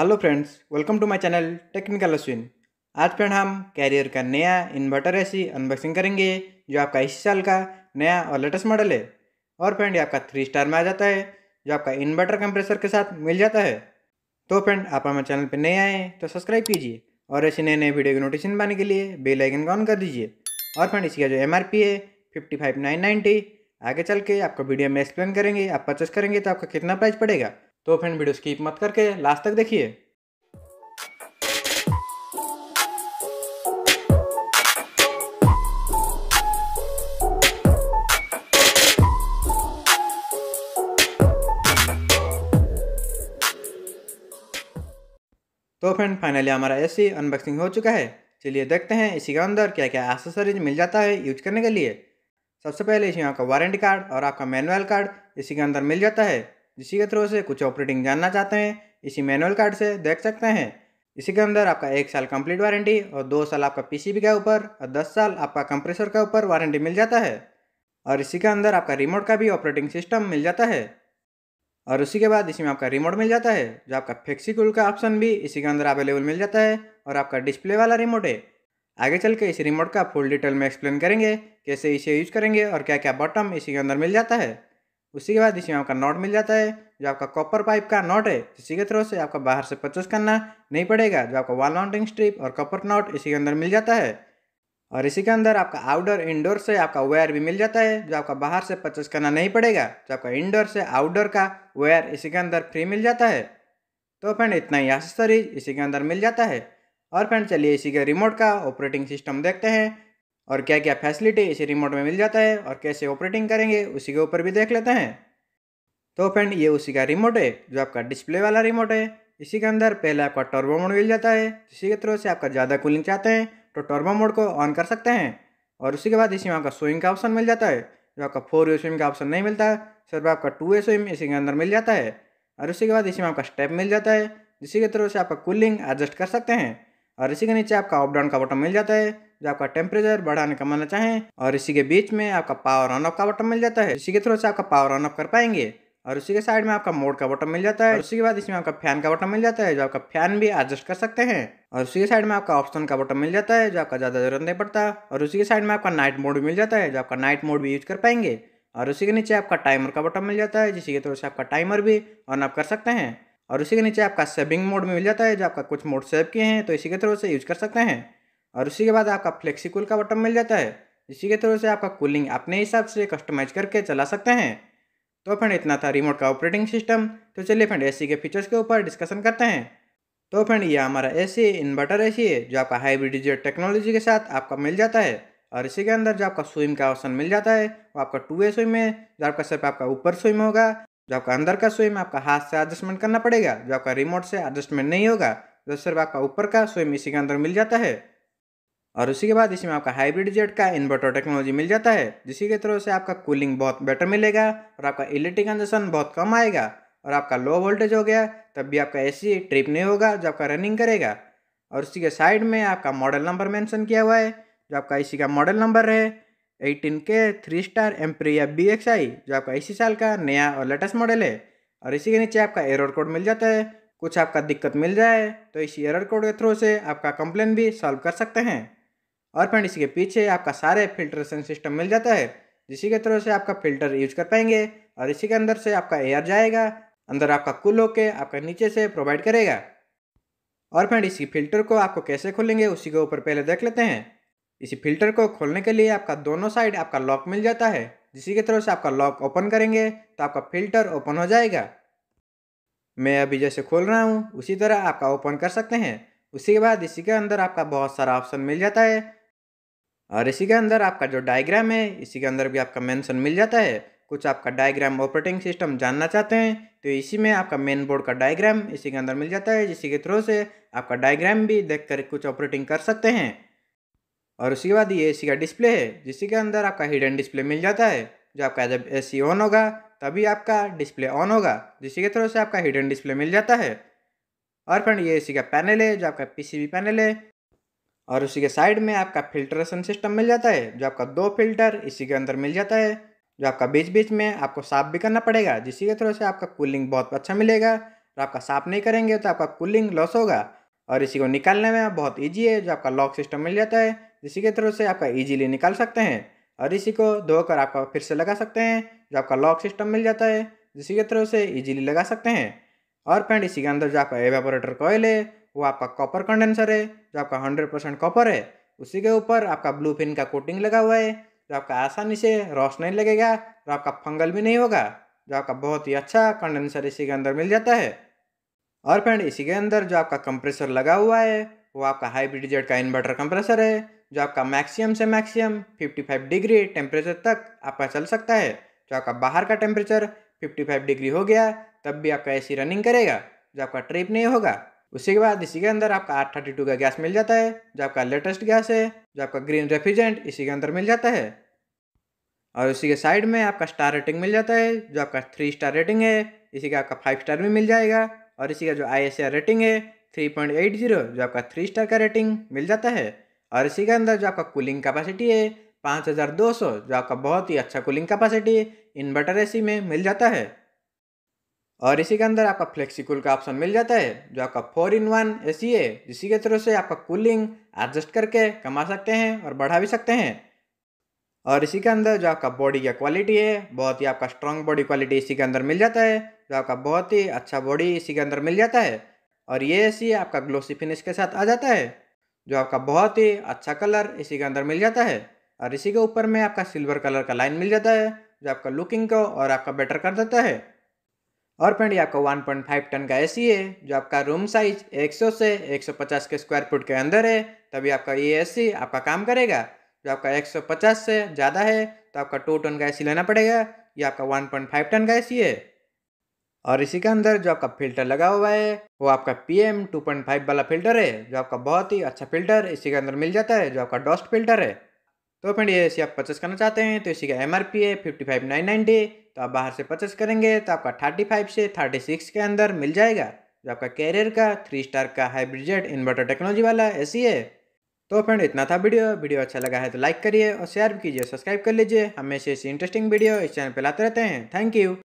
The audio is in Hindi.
hello friends welcome to my channel technical Ashwin आज फ्रेंड हम कैरियर का नया इन्वर्टर ऐसी अनबॉक्सिंग करेंगे जो आपका इस साल का नया और लेटेस्ट मॉडल है और फ्रेंड ये आपका थ्री स्टार में आ जाता है जो आपका इन्वर्टर कंप्रेसर के साथ मिल जाता है तो फ्रेंड आप हमारे चैनल पर नए आए तो सब्सक्राइब कीजिए और ऐसे नए नए वीडियो के नोटिफिकेशन पाने के लिए बेलाइकन का ऑन कर दीजिए और फ्रेंड का जो एम है फिफ्टी आगे चल के आपका वीडियो में एक्सप्लेन करेंगे आप परचेस करेंगे तो आपका कितना प्राइस पड़ेगा तो फ्रेंड वीडियो स्कीप मत करके लास्ट तक देखिए तो फ्रेंड फाइनली हमारा एसी अनबॉक्सिंग हो चुका है चलिए देखते हैं इसी के अंदर क्या क्या एसेसरीज मिल जाता है यूज करने के लिए सबसे पहले इसमें आपका वारंटी कार्ड और आपका मैनुअल कार्ड इसी के अंदर मिल जाता है जिसी के थ्रू से कुछ ऑपरेटिंग जानना चाहते हैं इसी मैनुअल कार्ड से देख सकते हैं इसी के अंदर आपका एक साल कंप्लीट वारंटी और दो साल आपका पीसीबी के ऊपर और दस साल आपका कंप्रेसर के ऊपर वारंटी मिल जाता है और इसी के अंदर आपका रिमोट का भी ऑपरेटिंग सिस्टम मिल जाता है और उसी के बाद इसी में आपका रिमोट मिल जाता है जो आपका फेक्सिकुल का ऑप्शन भी इसी के अंदर अवेलेबल मिल जाता है और आपका डिस्प्ले वाला रिमोट है आगे चल के इस रिमोट का फुल डिटेल में एक्सप्लेन करेंगे कैसे इसे यूज करेंगे और क्या क्या बटन इसी के अंदर मिल जाता है उसी के बाद इसमें आपका नॉट मिल जाता है जो आपका कॉपर पाइप का नॉट है तो इसी के थ्रो से आपका बाहर से परचेस करना नहीं पड़ेगा जो आपका वॉल माउंटिंग स्ट्रिप और कॉपर नॉट इसी के अंदर मिल जाता है और इसी के अंदर आपका आउटडोर इंडोर से आपका वेयर भी मिल जाता है जो आपका बाहर से परचेस करना नहीं पड़ेगा जो आपका इंडोर से आउटडोर का वेयर इसी के अंदर फ्री मिल जाता है तो फ्रेंड इतना ही आशीष इसी के अंदर मिल जाता है और फ्रेंड चलिए इसी के रिमोट का ऑपरेटिंग सिस्टम देखते हैं और क्या क्या फैसिलिटी इसी रिमोट में मिल जाता है और कैसे ऑपरेटिंग करेंगे उसी के ऊपर भी देख लेते हैं तो फ्रेंड ये उसी का रिमोट है जो आपका डिस्प्ले वाला रिमोट है इसी के अंदर पहले आपका टर्बो मोड मिल जाता है इसी के थ्रू से आपका ज़्यादा कूलिंग चाहते हैं तो टर्बो मोड को ऑन कर सकते हैं और उसी के बाद इसी में आपका स्विंग का ऑप्शन मिल जाता है जो आपका फोर वे स्विम का ऑप्शन नहीं मिलता सिर्फ आपका टू वे स्विम इसी के अंदर मिल जाता है और उसी के बाद इसी में आपका स्टेप मिल जाता है इसी के थ्रू से आपका कूलिंग एडजस्ट कर सकते हैं और इसी के नीचे आपका अप डाउन का बटन मिल जाता है जो आपका टेम्परेचर बढ़ाने का मानना चाहें और इसी के बीच में आपका पावर ऑन ऑफ का बटन मिल जाता है इसी के थ्रू से आपका पावर ऑन ऑफ कर पाएंगे और उसी के साइड में आपका मोड का बटन मिल जाता है उसी के बाद इसमें आपका फैन का बटन मिल जाता है जो आपका फैन भी एडजस्ट कर सकते हैं और उसी के साइड में आपका ऑप्शन का बटन मिल जाता है जो आपका ज़्यादा जरूरत नहीं पड़ता और उसी के साइड में आपका नाइट मोड भी मिल जाता है जो आपका नाइट मोड भी यूज कर पाएंगे और उसी के नीचे आपका टाइमर का बटन मिल जाता है जिसके थ्रू से आपका टाइमर भी ऑन ऑफ कर सकते हैं और उसी के नीचे आपका सेविंग मोड में मिल जाता है जो आपका कुछ मोड सेव किए हैं तो इसी के थ्रू से यूज कर सकते हैं और उसी के बाद आपका फ्लेक्सी कूल का बटन मिल जाता है इसी के थ्रू से आपका कूलिंग अपने हिसाब से कस्टमाइज करके चला सकते हैं तो फ्रेंड इतना था रिमोट का ऑपरेटिंग सिस्टम तो चलिए फ्रेंड एसी के फीचर्स के ऊपर डिस्कशन करते हैं तो फ्रेंड ये हमारा एसी इन्वर्टर एसी है जो आपका हाइब्रिडिजर टेक्नोलॉजी के साथ आपका मिल जाता है और इसी के अंदर जो आपका स्विम का ऑप्शन मिल जाता है वो आपका टू वे स्विम है जो आपका सिर्फ आपका ऊपर स्विम होगा जो आपका अंदर का स्विम आपका हाथ से एडजस्टमेंट करना पड़ेगा जो आपका रिमोट से एडजस्टमेंट नहीं होगा तो सिर्फ आपका ऊपर का स्विम इसी के अंदर मिल जाता है और उसी के बाद इसमें आपका हाइब्रिड जेट का इन्वर्टर टेक्नोलॉजी मिल जाता है जिसी के तरह से आपका कूलिंग बहुत बेटर मिलेगा और आपका इलेक्ट्रिक कंजेशन बहुत कम आएगा और आपका लो वोल्टेज हो गया तब भी आपका एसी ट्रिप नहीं होगा जो आपका रनिंग करेगा और उसी के साइड में आपका मॉडल नंबर मैंसन किया हुआ है जो आपका इसी का मॉडल नंबर है एटीन के थ्री स्टार एम्प्रिया बी एक्स आई जो आपका इसी साल का नया और लेटेस्ट मॉडल है और इसी के नीचे आपका एरर कोड मिल जाता है कुछ आपका दिक्कत मिल जाए तो इसी एरर कोड के थ्रू से आपका कंप्लेन भी सॉल्व कर सकते हैं और फ्रेंड इसके पीछे आपका सारे फिल्ट्रेशन सिस्टम मिल जाता है जिसी के तरह से आपका फिल्टर यूज कर पाएंगे और इसी के अंदर से आपका एयर जाएगा अंदर आपका कुल होके आपका नीचे से प्रोवाइड करेगा और फ्रेंड इसी फिल्टर को आपको कैसे खोलेंगे उसी के ऊपर पहले देख लेते हैं इसी फिल्टर को खोलने के लिए आपका दोनों साइड आपका लॉक मिल जाता है जिसी की तरफ से आपका लॉक ओपन करेंगे तो आपका फिल्टर ओपन हो जाएगा मैं अभी जैसे खोल रहा हूँ उसी तरह आपका ओपन कर सकते हैं उसी के बाद इसी के अंदर आपका बहुत सारा ऑप्शन मिल जाता है और इसी के अंदर आपका जो डायग्राम है इसी के अंदर भी आपका मेंशन मिल जाता है कुछ आपका डायग्राम ऑपरेटिंग सिस्टम जानना चाहते हैं तो इसी में आपका मेन बोर्ड का डायग्राम इसी के अंदर मिल जाता है जिसके के थ्रू से आपका डायग्राम भी देख कर कुछ ऑपरेटिंग कर सकते हैं और उसके बाद ये ए का डिस्प्ले है जिसी के अंदर आपका हिडन डिस्प्ले मिल जाता है जो आपका जब ए सी ऑन होगा तभी आपका डिस्प्ले ऑन होगा जिसके के थ्रू से आपका हिडन डिस्प्ले मिल जाता है और फ्रेंड ये ए का पैनल है जो आपका पीसीबी पैनल है और उसी के साइड में आपका फिल्ट्रेशन सिस्टम मिल जाता है जो आपका दो फिल्टर इसी के अंदर मिल जाता है जो आपका बीच बीच में आपको साफ भी करना पड़ेगा जिसके थ्रू से आपका कूलिंग बहुत अच्छा मिलेगा और आपका साफ नहीं करेंगे तो आपका कूलिंग लॉस होगा और इसी को निकालने में बहुत ईजी है जो आपका लॉक सिस्टम मिल जाता है जिसी के थ्रू से आपका ईजिली निकाल सकते हैं और इसी को धोकर आपका फिर से लगा सकते हैं जो आपका लॉक सिस्टम मिल जाता है जिसी के थ्रू से ईजीली लगा सकते हैं और फ्रेंड इसी के अंदर जो आपका एवेपोरेटर कोयल है वो आपका कॉपर कंडेंसर है जो आपका हंड्रेड परसेंट कॉपर है उसी के ऊपर आपका ब्लू फिन का कोटिंग लगा हुआ है जो आपका आसानी से नहीं लगेगा और आपका फंगल भी नहीं होगा जो आपका बहुत ही अच्छा कंडेंसर इसी के अंदर मिल जाता है और फ्रेंड इसी के अंदर जो आपका कंप्रेसर लगा हुआ है वो आपका हाइब्रिड जेड का इन्वर्टर कंप्रेसर है जो आपका मैक्सिमम से मैक्सिमम 55 डिग्री टेम्परेचर तक आपका चल सकता है जो आपका बाहर का टेम्परेचर 55 डिग्री हो गया तब भी आपका एसी रनिंग करेगा जो आपका ट्रिप नहीं होगा उसी के बाद इसी के अंदर आपका आठ थर्टी टू का गैस मिल जाता है जो आपका लेटेस्ट गैस है जो आपका ग्रीन रेफ्रिजेंट इसी के अंदर मिल जाता है और उसी के साइड में आपका स्टार रेटिंग मिल जाता है जो आपका थ्री स्टार रेटिंग है इसी का आपका फाइव स्टार भी मिल जाएगा और इसी का जो आई रेटिंग है थ्री पॉइंट एट जीरो जो आपका थ्री स्टार का रेटिंग मिल जाता है और इसी के अंदर जो आपका कूलिंग कैपेसिटी है पाँच हज़ार दो सौ जो आपका बहुत ही अच्छा कूलिंग कैपेसिटी इन्वर्टर सी में मिल जाता है और इसी के अंदर आपका फ्लेक्सीकूल का ऑप्शन मिल जाता है जो आपका फोर इन वन ए सी है इसी के थ्रू से आपका कूलिंग एडजस्ट करके कमा सकते हैं और बढ़ा भी सकते हैं और इसी के अंदर जो आपका बॉडी का क्वालिटी है बहुत ही आपका स्ट्रॉन्ग बॉडी क्वालिटी इसी के अंदर मिल जाता है जो आपका बहुत ही अच्छा बॉडी इसी के अंदर मिल जाता है और ये ए आपका ग्लोसी फिनिश के साथ आ जाता है जो आपका बहुत ही अच्छा कलर इसी के अंदर मिल जाता है और इसी के ऊपर में आपका सिल्वर कलर का लाइन मिल जाता है जो आपका लुकिंग को और आपका बेटर कर देता है और फ्रेंड ये आपका 1.5 टन का एसी है जो आपका रूम साइज 100 से 150 के स्क्वायर फुट के अंदर है तभी आपका ये एसी आपका काम करेगा जो आपका 150 से ज़्यादा है तो आपका 2 टन का एसी लेना पड़ेगा ये आपका 1.5 टन का एसी है और इसी के अंदर जो आपका फिल्टर लगा हुआ है वो आपका P M two point five वाला फिल्टर है जो आपका बहुत ही अच्छा फिल्टर इसी के अंदर मिल जाता है जो आपका डस्ट फिल्टर है तो फ्रेंड ये एसी आप परचेस करना चाहते हैं तो इसी का एम आर पी है फिफ्टी फाइव नाइन तो आप बाहर से परचेस करेंगे तो आपका थर्टी फाइव से थर्टी सिक्स के अंदर मिल जाएगा जो आपका कैरियर का थ्री स्टार का हाईब्रिजेड इन्वर्टर टेक्नोलॉजी वाला सी है तो फ्रेंड इतना था वीडियो वीडियो अच्छा लगा है तो लाइक करिए और शेयर भी कीजिए सब्सक्राइब कर लीजिए हमेशा ऐसी इंटरेस्टिंग वीडियो इस चैनल पर लाते रहते हैं थैंक यू